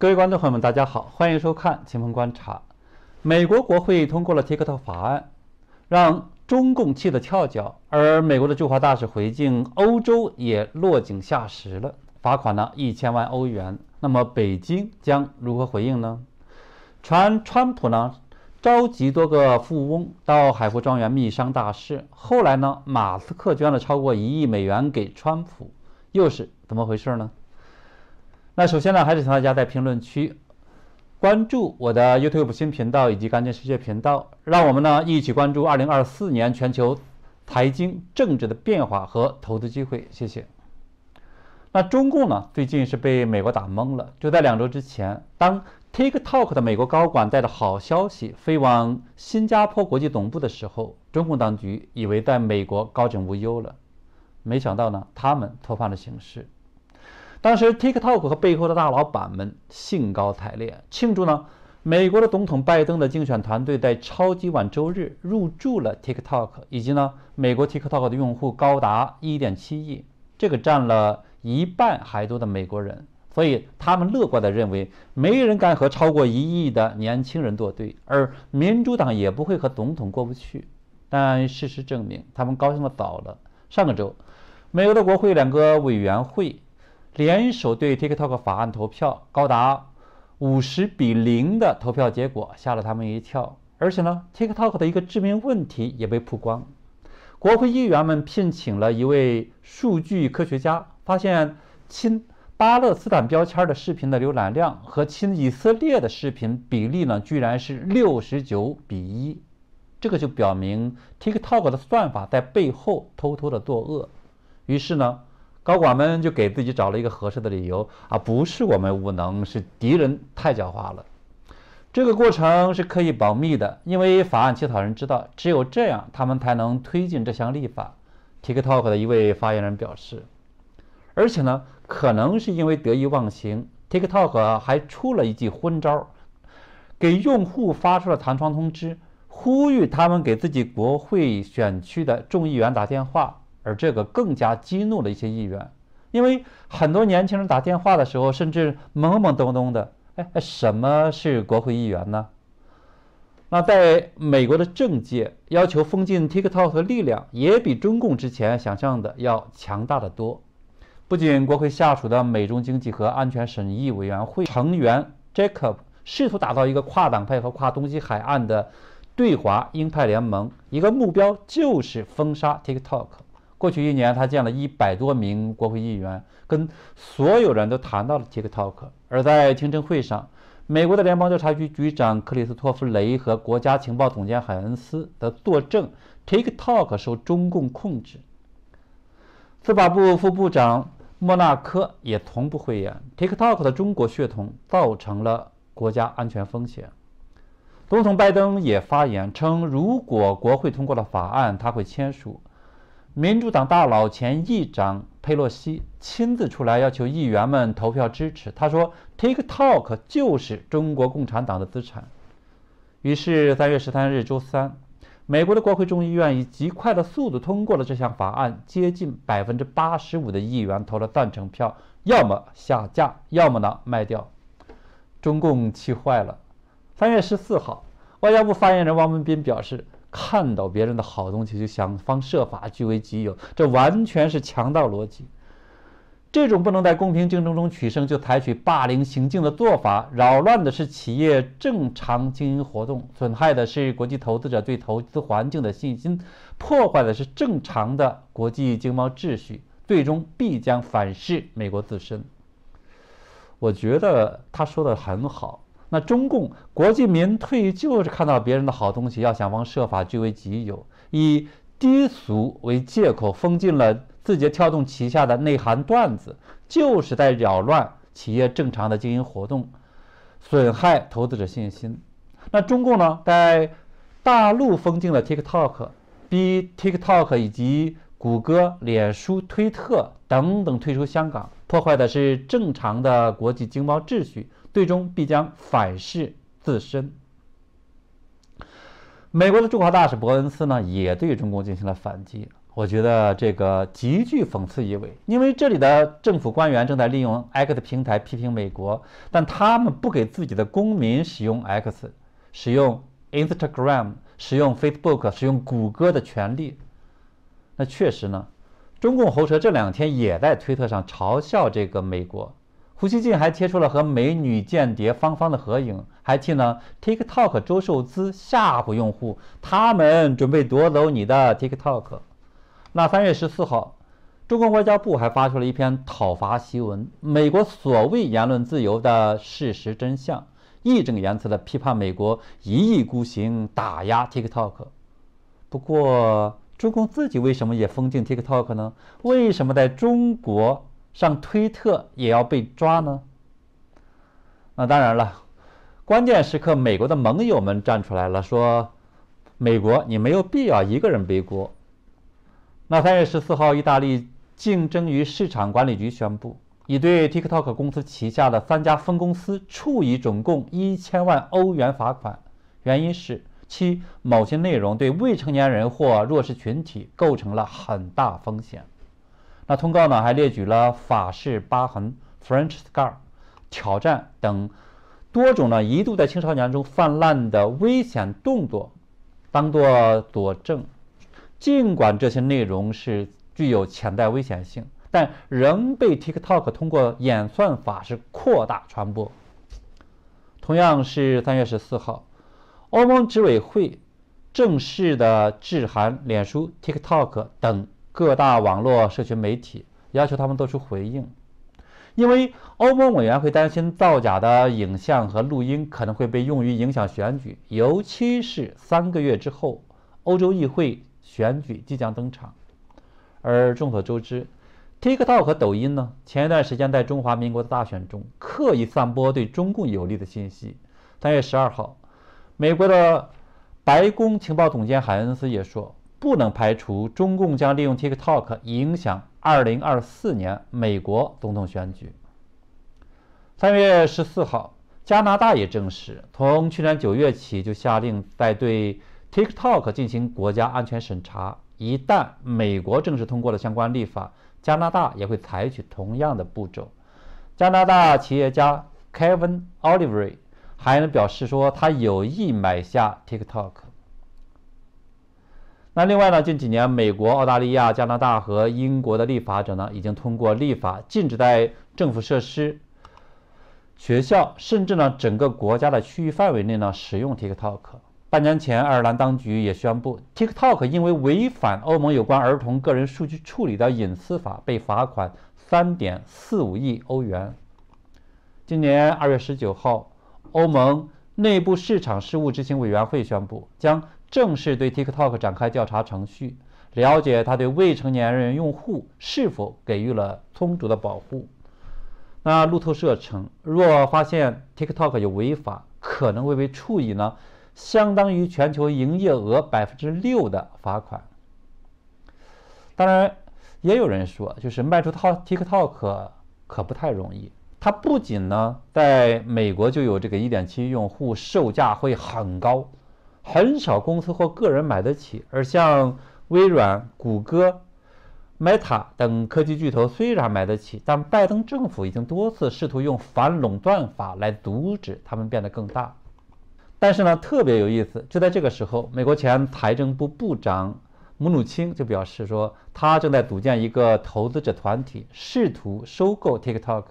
各位观众朋友们，大家好，欢迎收看《秦风观察》。美国国会通过了《提克特法案》，让中共气得跳脚，而美国的驻华大使回敬欧洲也落井下石了，罚款呢一千万欧元。那么北京将如何回应呢？传川普呢召集多个富翁到海湖庄园密商大事，后来呢马斯克捐了超过一亿美元给川普，又是怎么回事呢？那首先呢，还是请大家在评论区关注我的 YouTube 新频道以及“干净世界”频道，让我们呢一起关注2024年全球财经政治的变化和投资机会。谢谢。那中共呢，最近是被美国打懵了。就在两周之前，当 TikTok 的美国高管带着好消息飞往新加坡国际总部的时候，中共当局以为在美国高枕无忧了，没想到呢，他们错判了形势。当时，TikTok 和背后的大老板们兴高采烈庆祝呢。美国的总统拜登的竞选团队在超级碗周日入驻了 TikTok，以及呢，美国 TikTok 的用户高达一点七亿，这个占了一半还多的美国人。所以他们乐观地认为，没人敢和超过一亿的年轻人作对，而民主党也不会和总统过不去。但事实证明，他们高兴的早了。上个周，美国的国会两个委员会。联手对 TikTok 法案投票，高达五十比零的投票结果吓了他们一跳。而且呢，TikTok 的一个致命问题也被曝光：国会议员们聘请了一位数据科学家，发现亲巴勒斯坦标签的视频的浏览量和亲以色列的视频比例呢，居然是六十九比一。这个就表明 TikTok 的算法在背后偷偷的作恶。于是呢。高管们就给自己找了一个合适的理由啊，不是我们无能，是敌人太狡猾了。这个过程是可以保密的，因为法案起草人知道，只有这样他们才能推进这项立法。TikTok 的一位发言人表示。而且呢，可能是因为得意忘形，TikTok 还出了一记昏招，给用户发出了弹窗通知，呼吁他们给自己国会选区的众议员打电话。而这个更加激怒了一些议员，因为很多年轻人打电话的时候，甚至懵懵懂懂的。哎什么是国会议员呢？那在美国的政界，要求封禁 TikTok 的力量也比中共之前想象的要强大的多。不仅国会下属的美中经济和安全审议委员会成员 Jacob 试图打造一个跨党派和跨东西海岸的对华鹰派联盟，一个目标就是封杀 TikTok。过去一年，他见了一百多名国会议员，跟所有人都谈到了 TikTok。而在听证会上，美国的联邦调查局局长克里斯托弗·雷和国家情报总监海恩斯的作证，TikTok 受中共控制。司法部副部长莫纳科也从不讳言，TikTok 的中国血统造成了国家安全风险。总统拜登也发言称，如果国会通过了法案，他会签署。民主党大佬前议长佩洛西亲自出来要求议员们投票支持。他说：“TikTok 就是中国共产党的资产。”于是，三月十三日周三，美国的国会众议院以极快的速度通过了这项法案，接近百分之八十五的议员投了赞成票，要么下架，要么呢卖掉。中共气坏了。三月十四号，外交部发言人汪文斌表示。看到别人的好东西就想方设法据为己有，这完全是强盗逻辑。这种不能在公平竞争中取胜就采取霸凌行径的做法，扰乱的是企业正常经营活动，损害的是国际投资者对投资环境的信心，破坏的是正常的国际经贸秩序，最终必将反噬美国自身。我觉得他说的很好。那中共国际民退，就是看到别人的好东西，要想方设法据为己有，以低俗为借口封禁了字节跳动旗下的内涵段子，就是在扰乱企业正常的经营活动，损害投资者信心。那中共呢，在大陆封禁了 TikTok，逼 TikTok 以及谷歌、脸书、推特等等退出香港，破坏的是正常的国际经贸秩序。最终必将反噬自身。美国的驻华大使伯恩斯呢，也对中共进行了反击。我觉得这个极具讽刺意味，因为这里的政府官员正在利用 X 平台批评美国，但他们不给自己的公民使用 X、使用 Instagram、使用 Facebook、使用谷歌的权利。那确实呢，中共喉舌这两天也在推特上嘲笑这个美国。胡锡进还贴出了和美女间谍芳芳的合影，还替呢 TikTok 周受资吓唬用户，他们准备夺走你的 TikTok。那三月十四号，中国外交部还发出了一篇讨伐檄文，美国所谓言论自由的事实真相，义正言辞地批判美国一意孤行打压 TikTok。不过，中共自己为什么也封禁 TikTok 呢？为什么在中国？上推特也要被抓呢？那当然了，关键时刻，美国的盟友们站出来了，说：“美国，你没有必要一个人背锅。”那三月十四号，意大利竞争与市场管理局宣布，已对 TikTok 公司旗下的三家分公司处以总共一千万欧元罚款，原因是其某些内容对未成年人或弱势群体构成了很大风险。那通告呢，还列举了法式疤痕 （French Scar）、挑战等多种呢一度在青少年中泛滥的危险动作，当作佐证。尽管这些内容是具有潜在危险性，但仍被 TikTok 通过演算法式扩大传播。同样是三月十四号，欧盟执委会正式的致函脸书、TikTok 等。各大网络社群媒体要求他们做出回应，因为欧盟委员会担心造假的影像和录音可能会被用于影响选举，尤其是三个月之后，欧洲议会选举即将登场。而众所周知，TikTok 和抖音呢，前一段时间在中华民国的大选中刻意散播对中共有利的信息。三月十二号，美国的白宫情报总监海恩斯也说。不能排除中共将利用 TikTok 影响2024年美国总统选举。三月十四号，加拿大也证实，从去年九月起就下令在对 TikTok 进行国家安全审查。一旦美国正式通过了相关立法，加拿大也会采取同样的步骤。加拿大企业家 Kevin Oliver 还表示说，他有意买下 TikTok。那另外呢，近几年美国、澳大利亚、加拿大和英国的立法者呢，已经通过立法禁止在政府设施、学校，甚至呢整个国家的区域范围内呢使用 TikTok。半年前，爱尔兰当局也宣布，TikTok 因为违反欧盟有关儿童个人数据处理的隐私法，被罚款3.45亿欧元。今年2月19号，欧盟内部市场事务执行委员会宣布将。正式对 TikTok 展开调查程序，了解它对未成年人用户是否给予了充足的保护。那路透社称，若发现 TikTok 有违法，可能会被处以呢相当于全球营业额百分之六的罚款。当然，也有人说，就是卖出套 TikTok 可不太容易。它不仅呢在美国就有这个一点七亿用户，售价会很高。很少公司或个人买得起，而像微软、谷歌、Meta 等科技巨头虽然买得起，但拜登政府已经多次试图用反垄断法来阻止他们变得更大。但是呢，特别有意思，就在这个时候，美国前财政部部长姆努钦就表示说，他正在组建一个投资者团体，试图收购 TikTok。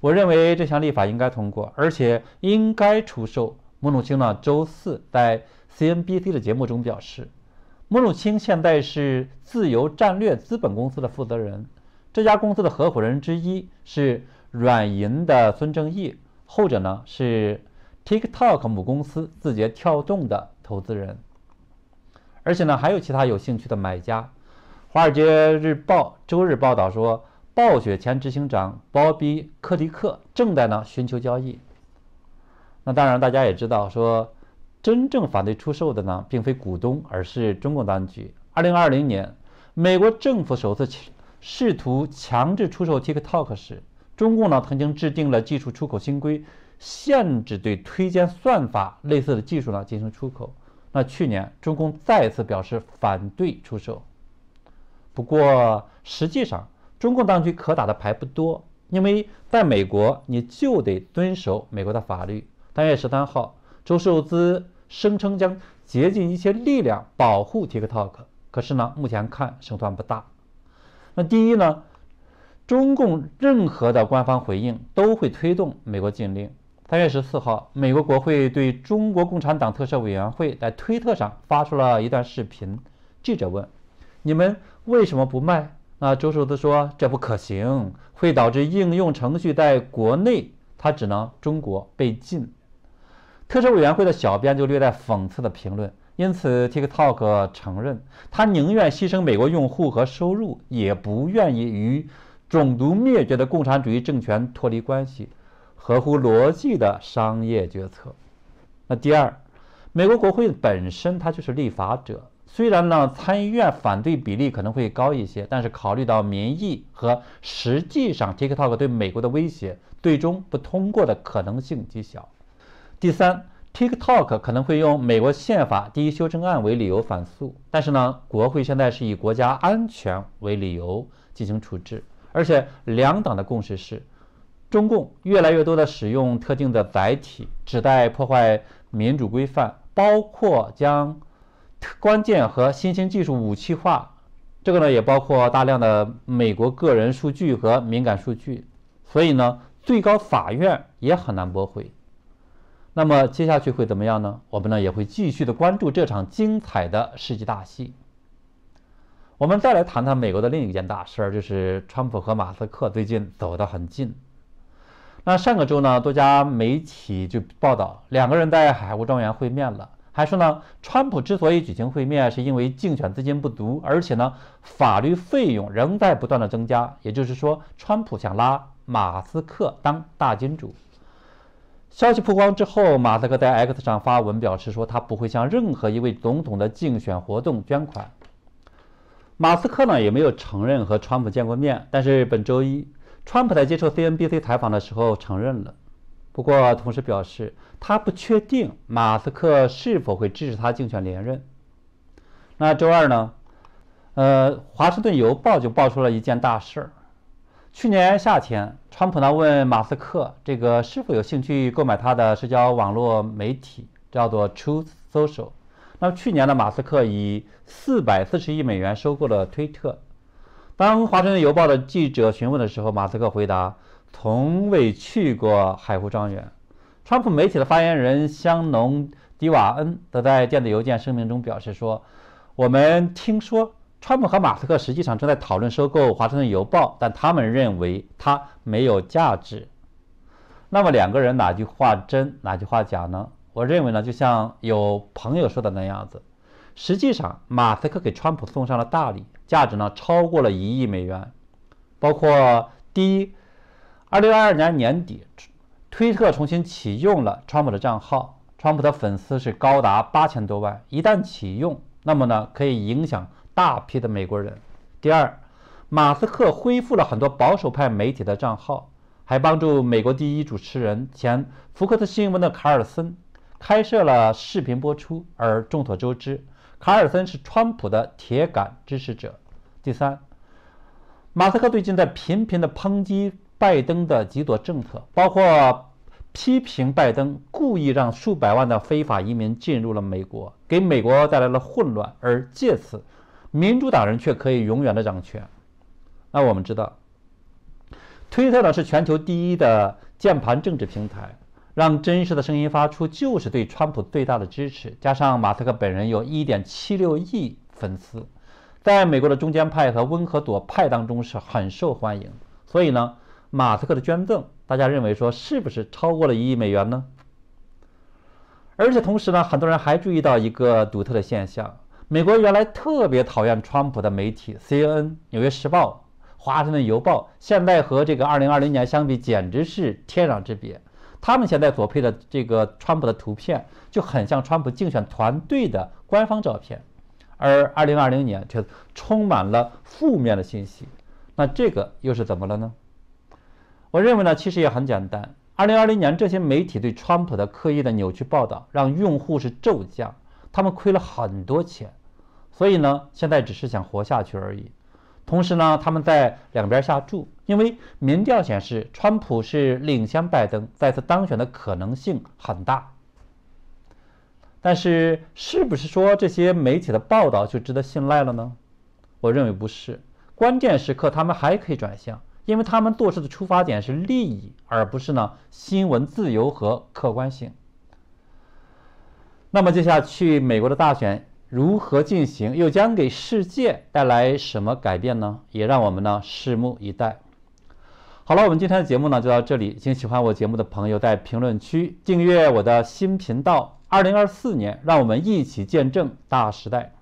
我认为这项立法应该通过，而且应该出售。姆努钦呢，周四在。CNBC 的节目中表示，穆鲁青现在是自由战略资本公司的负责人，这家公司的合伙人之一是软银的孙正义，后者呢是 TikTok 母公司字节跳动的投资人，而且呢还有其他有兴趣的买家。《华尔街日报》周日报道说，暴雪前执行长鲍比·科迪克正在呢寻求交易。那当然，大家也知道说。真正反对出售的呢，并非股东，而是中共当局。二零二零年，美国政府首次试图强制出售 TikTok 时，中共呢曾经制定了技术出口新规，限制对推荐算法类似的技术呢进行出口。那去年，中共再次表示反对出售。不过，实际上，中共当局可打的牌不多，因为在美国，你就得遵守美国的法律。三月十三号。周寿资声称将竭尽一切力量保护 TikTok，可是呢，目前看胜算不大。那第一呢，中共任何的官方回应都会推动美国禁令。三月十四号，美国国会对中国共产党特设委员会在推特上发出了一段视频。记者问：“你们为什么不卖？”那周寿资说：“这不可行，会导致应用程序在国内它只能中国被禁。”特赦委员会的小编就略带讽刺的评论，因此 TikTok 承认，他宁愿牺牲美国用户和收入，也不愿意与种族灭绝的共产主义政权脱离关系，合乎逻辑的商业决策。那第二，美国国会本身它就是立法者，虽然呢参议院反对比例可能会高一些，但是考虑到民意和实际上 TikTok 对美国的威胁，最终不通过的可能性极小。第三，TikTok 可能会用美国宪法第一修正案为理由反诉，但是呢，国会现在是以国家安全为理由进行处置，而且两党的共识是，中共越来越多的使用特定的载体，旨在破坏民主规范，包括将关键和新兴技术武器化，这个呢也包括大量的美国个人数据和敏感数据，所以呢，最高法院也很难驳回。那么接下去会怎么样呢？我们呢也会继续的关注这场精彩的世纪大戏。我们再来谈谈美国的另一件大事儿，就是川普和马斯克最近走得很近。那上个周呢，多家媒体就报道两个人在海湖庄园会面了，还说呢，川普之所以举行会面，是因为竞选资金不足，而且呢，法律费用仍在不断的增加。也就是说，川普想拉马斯克当大金主。消息曝光之后，马斯克在 X 上发文表示说，他不会向任何一位总统的竞选活动捐款。马斯克呢也没有承认和川普见过面，但是本周一，川普在接受 CNBC 采访的时候承认了，不过同时表示他不确定马斯克是否会支持他竞选连任。那周二呢，呃，华盛顿邮报就爆出了一件大事儿。去年夏天，川普呢问马斯克，这个是否有兴趣购买他的社交网络媒体，叫做 Truth Social。那么去年呢，马斯克以四百四十亿美元收购了推特。当《华盛顿邮报》的记者询问的时候，马斯克回答：“从未去过海湖庄园。”川普媒体的发言人香农·迪瓦恩则在电子邮件声明中表示说：“我们听说。”川普和马斯克实际上正在讨论收购《华盛顿邮报》，但他们认为它没有价值。那么两个人哪句话真，哪句话假呢？我认为呢，就像有朋友说的那样子，实际上马斯克给川普送上了大礼，价值呢超过了一亿美元。包括第一，二零二二年年底，推特重新启用了川普的账号，川普的粉丝是高达八千多万。一旦启用，那么呢可以影响。大批的美国人。第二，马斯克恢复了很多保守派媒体的账号，还帮助美国第一主持人、前福克斯新闻的卡尔森开设了视频播出。而众所周知，卡尔森是川普的铁杆支持者。第三，马斯克最近在频频地抨击拜登的几朵政策，包括批评拜登故意让数百万的非法移民进入了美国，给美国带来了混乱，而借此。民主党人却可以永远的掌权。那我们知道，推特呢是全球第一的键盘政治平台，让真实的声音发出，就是对川普最大的支持。加上马斯克本人有1.76亿粉丝，在美国的中间派和温和左派当中是很受欢迎。所以呢，马斯克的捐赠，大家认为说是不是超过了一亿美元呢？而且同时呢，很多人还注意到一个独特的现象。美国原来特别讨厌川普的媒体，C N、n 纽约时报、华盛顿邮报，现在和这个二零二零年相比，简直是天壤之别。他们现在所配的这个川普的图片，就很像川普竞选团队的官方照片，而二零二零年却充满了负面的信息。那这个又是怎么了呢？我认为呢，其实也很简单。二零二零年这些媒体对川普的刻意的扭曲报道，让用户是骤降，他们亏了很多钱。所以呢，现在只是想活下去而已。同时呢，他们在两边下注，因为民调显示川普是领先拜登再次当选的可能性很大。但是，是不是说这些媒体的报道就值得信赖了呢？我认为不是。关键时刻，他们还可以转向，因为他们做事的出发点是利益，而不是呢新闻自由和客观性。那么接下去，美国的大选。如何进行，又将给世界带来什么改变呢？也让我们呢拭目以待。好了，我们今天的节目呢就到这里，请喜欢我节目的朋友在评论区订阅我的新频道。二零二四年，让我们一起见证大时代。